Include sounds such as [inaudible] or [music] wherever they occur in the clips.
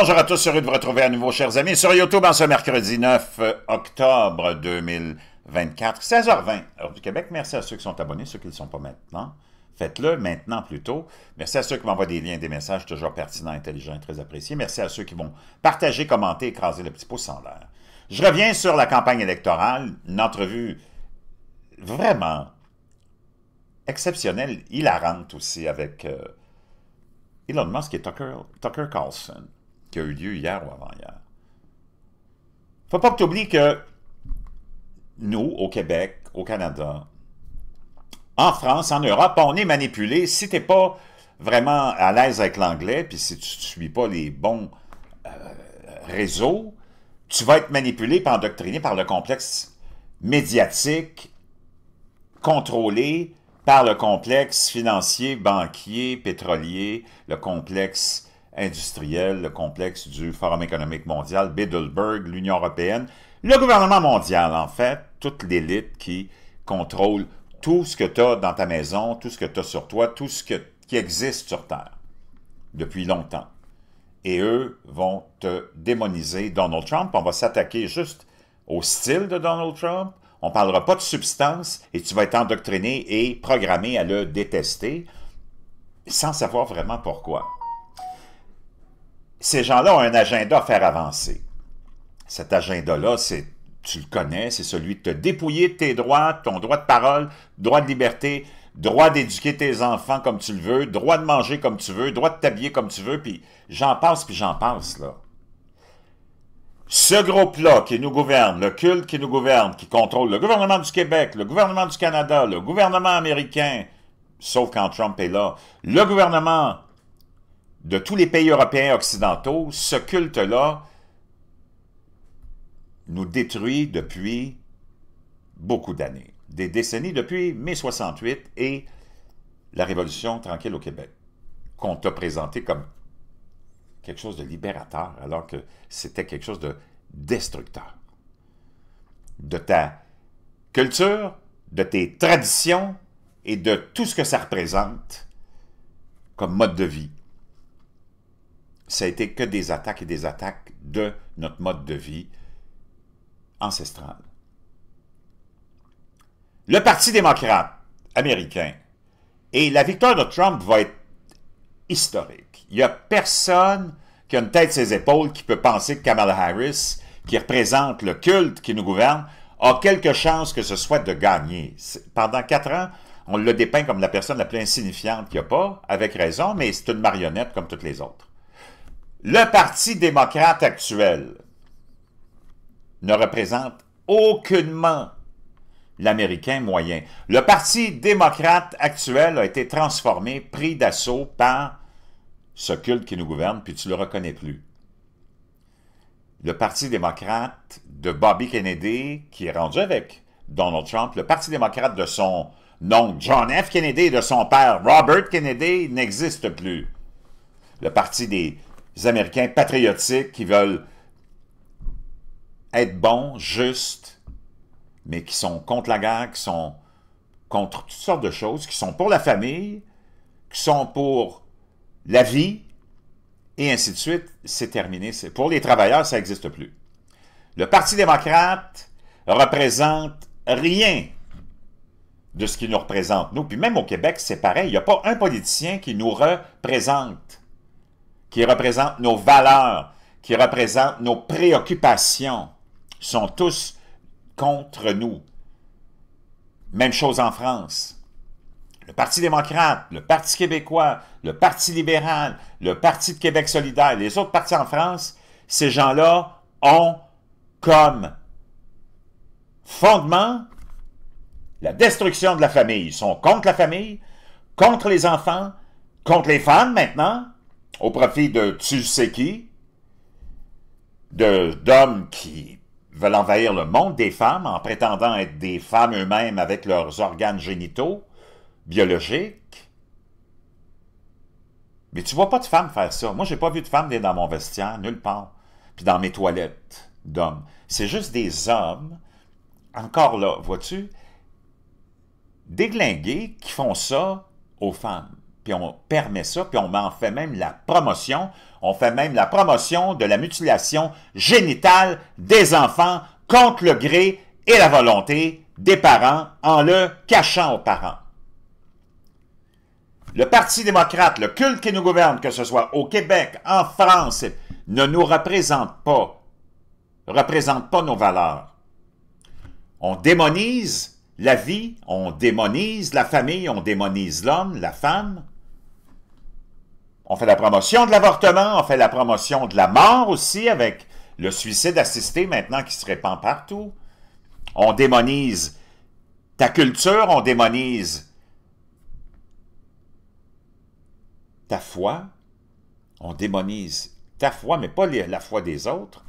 bonjour à tous, heureux de vous retrouver à nouveau, chers amis, sur YouTube en ce mercredi 9 euh, octobre 2024, 16h20, heure du Québec. Merci à ceux qui sont abonnés, ceux qui ne le sont pas maintenant. Faites-le maintenant plutôt. Merci à ceux qui m'envoient des liens, des messages toujours pertinents, intelligents, et très appréciés. Merci à ceux qui vont partager, commenter, écraser le petit pouce en l'air. Je reviens sur la campagne électorale, une entrevue vraiment exceptionnelle, hilarante aussi avec... Euh, Elon Musk et Tucker Carlson qui a eu lieu hier ou avant-hier. Faut pas que tu oublies que nous, au Québec, au Canada, en France, en Europe, on est manipulé. Si tu n'es pas vraiment à l'aise avec l'anglais, puis si tu ne suis pas les bons euh, réseaux, tu vas être manipulé et endoctriné par le complexe médiatique, contrôlé par le complexe financier, banquier, pétrolier, le complexe industriel, le complexe du Forum économique mondial, Biddleberg, l'Union européenne, le gouvernement mondial, en fait, toute l'élite qui contrôle tout ce que tu as dans ta maison, tout ce que tu as sur toi, tout ce qui existe sur Terre depuis longtemps. Et eux vont te démoniser Donald Trump. On va s'attaquer juste au style de Donald Trump. On ne parlera pas de substance et tu vas être endoctriné et programmé à le détester sans savoir vraiment pourquoi. Ces gens-là ont un agenda à faire avancer. Cet agenda-là, c'est tu le connais, c'est celui de te dépouiller de tes droits, ton droit de parole, droit de liberté, droit d'éduquer tes enfants comme tu le veux, droit de manger comme tu veux, droit de t'habiller comme tu veux, puis j'en passe, puis j'en passe, là. Ce groupe-là qui nous gouverne, le culte qui nous gouverne, qui contrôle le gouvernement du Québec, le gouvernement du Canada, le gouvernement américain, sauf quand Trump est là, le gouvernement de tous les pays européens occidentaux, ce culte-là nous détruit depuis beaucoup d'années, des décennies, depuis mai 68 et la Révolution tranquille au Québec, qu'on t'a présenté comme quelque chose de libérateur, alors que c'était quelque chose de destructeur. De ta culture, de tes traditions et de tout ce que ça représente comme mode de vie ça a été que des attaques et des attaques de notre mode de vie ancestral. Le Parti démocrate américain et la victoire de Trump va être historique. Il n'y a personne qui a une tête ses épaules qui peut penser que Kamala Harris, qui représente le culte qui nous gouverne, a quelque chance que ce soit de gagner. Pendant quatre ans, on le dépeint comme la personne la plus insignifiante qu'il n'y a pas, avec raison, mais c'est une marionnette comme toutes les autres. Le Parti démocrate actuel ne représente aucunement l'Américain moyen. Le Parti démocrate actuel a été transformé, pris d'assaut par ce culte qui nous gouverne, puis tu ne le reconnais plus. Le Parti démocrate de Bobby Kennedy, qui est rendu avec Donald Trump, le Parti démocrate de son nom John F. Kennedy et de son père Robert Kennedy n'existe plus. Le Parti des les Américains patriotiques qui veulent être bons, justes, mais qui sont contre la guerre, qui sont contre toutes sortes de choses, qui sont pour la famille, qui sont pour la vie, et ainsi de suite. C'est terminé. Pour les travailleurs, ça n'existe plus. Le Parti démocrate représente rien de ce qu'il nous représente, nous. Puis même au Québec, c'est pareil. Il n'y a pas un politicien qui nous représente qui représentent nos valeurs, qui représentent nos préoccupations, sont tous contre nous. Même chose en France. Le Parti démocrate, le Parti québécois, le Parti libéral, le Parti de Québec solidaire, les autres partis en France, ces gens-là ont comme fondement la destruction de la famille. Ils sont contre la famille, contre les enfants, contre les femmes maintenant, au profit de tu sais qui, d'hommes qui veulent envahir le monde des femmes en prétendant être des femmes eux-mêmes avec leurs organes génitaux, biologiques. Mais tu vois pas de femmes faire ça. Moi, j'ai pas vu de femmes dans mon vestiaire, nulle part, puis dans mes toilettes d'hommes. C'est juste des hommes, encore là, vois-tu, déglingués qui font ça aux femmes puis on permet ça, puis on en fait même la promotion. On fait même la promotion de la mutilation génitale des enfants contre le gré et la volonté des parents en le cachant aux parents. Le Parti démocrate, le culte qui nous gouverne, que ce soit au Québec, en France, ne nous représente pas, représente pas nos valeurs. On démonise la vie, on démonise la famille, on démonise l'homme, la femme, on fait la promotion de l'avortement, on fait la promotion de la mort aussi avec le suicide assisté maintenant qui se répand partout. On démonise ta culture, on démonise ta foi, on démonise ta foi, mais pas la foi des autres.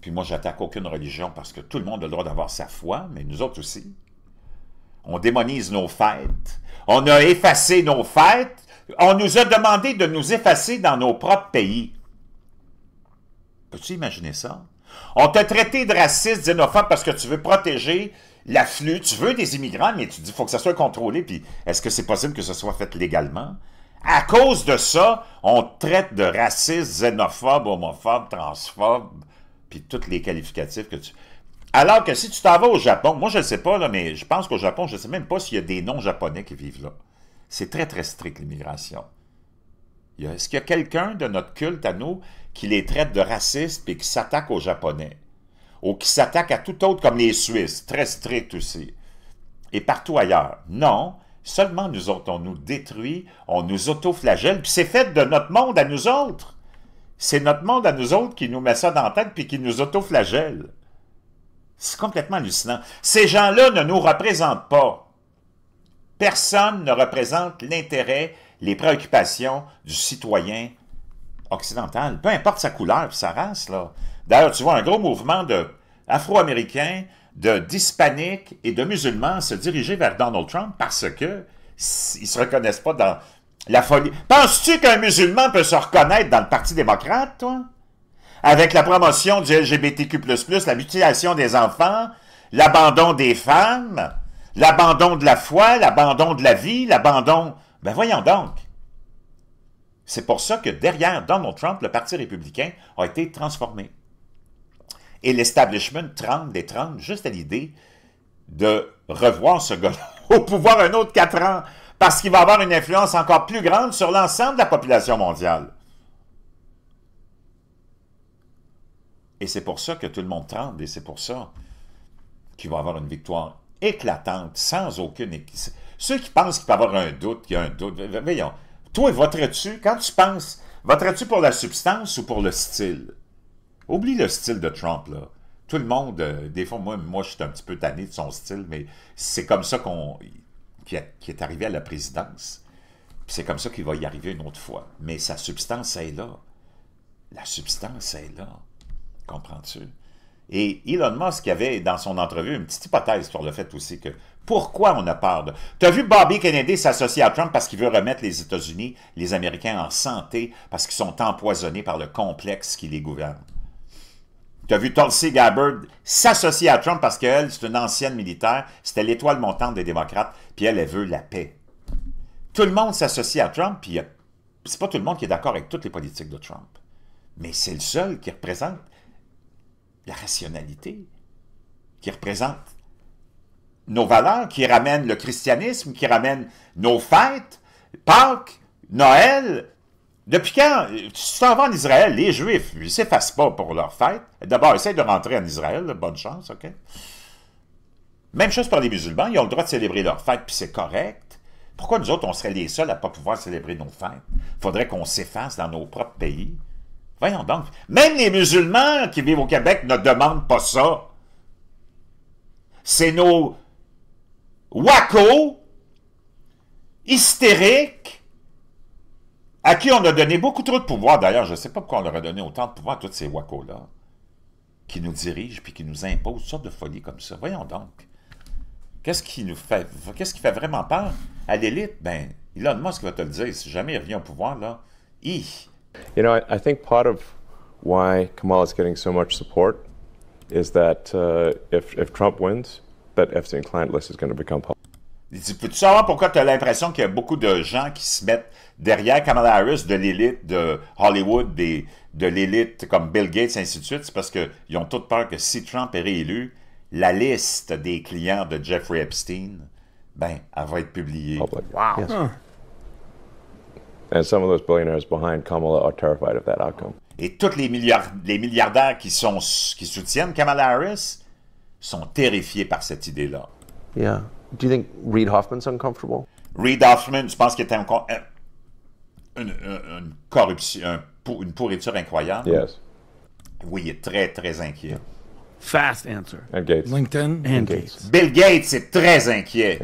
Puis moi, j'attaque aucune religion parce que tout le monde a le droit d'avoir sa foi, mais nous autres aussi. On démonise nos fêtes. On a effacé nos fêtes on nous a demandé de nous effacer dans nos propres pays. Peux-tu imaginer ça? On t'a traité de raciste, xénophobe, parce que tu veux protéger l'afflux, tu veux des immigrants, mais tu dis qu'il faut que ça soit contrôlé, puis est-ce que c'est possible que ce soit fait légalement? À cause de ça, on te traite de raciste, xénophobe, homophobe, transphobe, puis tous les qualificatifs que tu... Alors que si tu t'en vas au Japon, moi je ne sais pas, là, mais je pense qu'au Japon, je ne sais même pas s'il y a des non japonais qui vivent là. C'est très, très strict, l'immigration. Est-ce qu'il y a quelqu'un de notre culte à nous qui les traite de racistes et qui s'attaque aux Japonais? Ou qui s'attaque à tout autre comme les Suisses, très strict aussi. Et partout ailleurs. Non, seulement nous autres, on nous détruit, on nous autoflagelle, puis c'est fait de notre monde à nous autres. C'est notre monde à nous autres qui nous met ça dans la tête puis qui nous autoflagelle. C'est complètement hallucinant. Ces gens-là ne nous représentent pas. Personne ne représente l'intérêt, les préoccupations du citoyen occidental, peu importe sa couleur sa race. là. D'ailleurs, tu vois un gros mouvement d'Afro-Américains, d'Hispaniques et de musulmans se diriger vers Donald Trump parce que ne se reconnaissent pas dans la folie. Penses-tu qu'un musulman peut se reconnaître dans le Parti démocrate, toi? Avec la promotion du LGBTQ++, la mutilation des enfants, l'abandon des femmes... L'abandon de la foi, l'abandon de la vie, l'abandon... Ben voyons donc. C'est pour ça que derrière Donald Trump, le Parti républicain a été transformé. Et l'establishment tremble des tremble juste à l'idée de revoir ce gars-là [laughs] au pouvoir un autre quatre ans, parce qu'il va avoir une influence encore plus grande sur l'ensemble de la population mondiale. Et c'est pour ça que tout le monde tremble, et c'est pour ça qu'il va avoir une victoire éclatante, sans aucune... Ceux qui pensent qu'il peut avoir un doute, qu'il y a un doute, voyons, toi, voterais-tu, quand tu penses, voterais-tu pour la substance ou pour le style? Oublie le style de Trump, là. Tout le monde, euh, des fois, moi, moi, je suis un petit peu tanné de son style, mais c'est comme ça qu'on qui est arrivé à la présidence. c'est comme ça qu'il va y arriver une autre fois. Mais sa substance est là. La substance est là. Comprends-tu? Et Elon Musk avait, dans son entrevue, une petite hypothèse sur le fait aussi que pourquoi on a peur de... Tu as vu Bobby Kennedy s'associer à Trump parce qu'il veut remettre les États-Unis, les Américains en santé parce qu'ils sont empoisonnés par le complexe qui les gouverne. Tu as vu Tulsi Gabbard s'associer à Trump parce qu'elle, c'est une ancienne militaire, c'était l'étoile montante des démocrates, puis elle, elle veut la paix. Tout le monde s'associe à Trump, puis c'est pas tout le monde qui est d'accord avec toutes les politiques de Trump. Mais c'est le seul qui représente la rationalité, qui représente nos valeurs, qui ramène le christianisme, qui ramène nos fêtes, Pâques, Noël. Depuis quand tu t'en vas en Israël, les Juifs, ne s'effacent pas pour leurs fêtes. D'abord, essaye de rentrer en Israël, bonne chance, OK? Même chose pour les musulmans, ils ont le droit de célébrer leurs fêtes, puis c'est correct. Pourquoi nous autres, on serait les seuls à ne pas pouvoir célébrer nos fêtes? faudrait qu'on s'efface dans nos propres pays. Voyons donc. Même les musulmans qui vivent au Québec ne demandent pas ça. C'est nos wacos hystériques, à qui on a donné beaucoup trop de pouvoir. D'ailleurs, je ne sais pas pourquoi on leur a donné autant de pouvoir à tous ces wacos là qui nous dirigent puis qui nous imposent toutes sortes de folies comme ça. Voyons donc. Qu'est-ce qui nous fait, qu'est-ce qui fait vraiment peur à l'élite? Ben, Elon Musk va te le dire, si jamais il revient au pouvoir, là, You know, I, I think part of why Kamala is getting so much support is that uh, if, if Trump wins, that Epstein client list is going to become public. Peux-tu savoir pourquoi tu as l'impression qu'il y a beaucoup de gens qui se mettent derrière Kamala Harris, de l'élite de Hollywood, des, de l'élite comme Bill Gates, ainsi de suite? C'est parce qu'ils ont toute peur que si Trump est réélu, la liste des clients de Jeffrey Epstein, ben, elle va être publiée. Wow! And some of those billionaires behind Kamala are terrified of that outcome. Et tous les, milliard, les milliardaires qui, sont, qui soutiennent Kamala Harris sont terrifiés par cette idée-là. Yeah. Do you think Reid Hoffman's uncomfortable? Reid Hoffman, je pense qu'il était encore une, corruption, une pourriture incroyable. Yes. Oui, il est très, très inquiet. Fast answer. And Gates. LinkedIn Gates. Bill Gates est très inquiet.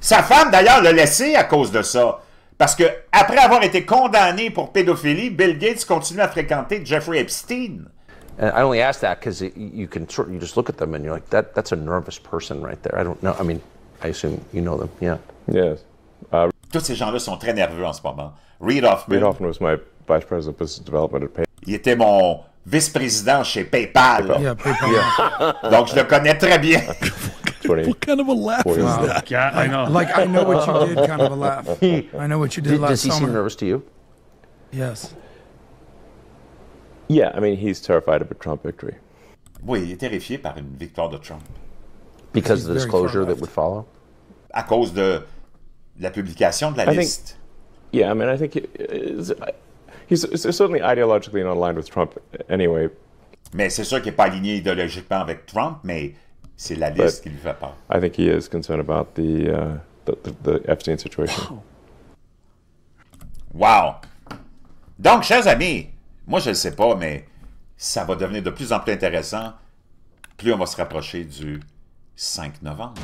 Sa femme, d'ailleurs, l'a laissé à cause de ça. Parce que après avoir été condamné pour pédophilie, Bill Gates continue à fréquenter Jeffrey Epstein. And I only ask that because you can you just look at them and you're like that that's a nervous person right there. I don't know. I mean, I assume you know them. Yeah. Yes. Uh, Tous ces gens-là sont très nerveux en ce moment. Reid Hoffman. Reid Hoffman was my vice president of business development at PayPal. Il était mon vice-président chez PayPal. Yeah, PayPal. Yeah. Donc je le connais très bien. [laughs] 20. What kind of a laugh is that? Yeah, I know. Like, I know what you did, kind of a laugh. [laughs] I know what you did, did last does he summer. seem nervous to you? Yes. Yeah, I mean, he's terrified of a Trump victory. Oui, il est terrifié par une victoire de Trump. Because of the disclosure that would follow? À cause de la publication de la I liste. Think, yeah, I mean, I think is, he's, he's certainly ideologically not aligned with Trump anyway. Mais c'est sûr qu'il n'est pas aligné idéologiquement avec Trump, mais C'est la liste qui lui fait peur. I think he is concerned about uh, the, the, Epstein situation. Wow. wow. Donc, chers amis, moi je ne sais pas, mais ça va devenir de plus en plus intéressant. Plus on va se rapprocher du 5 novembre.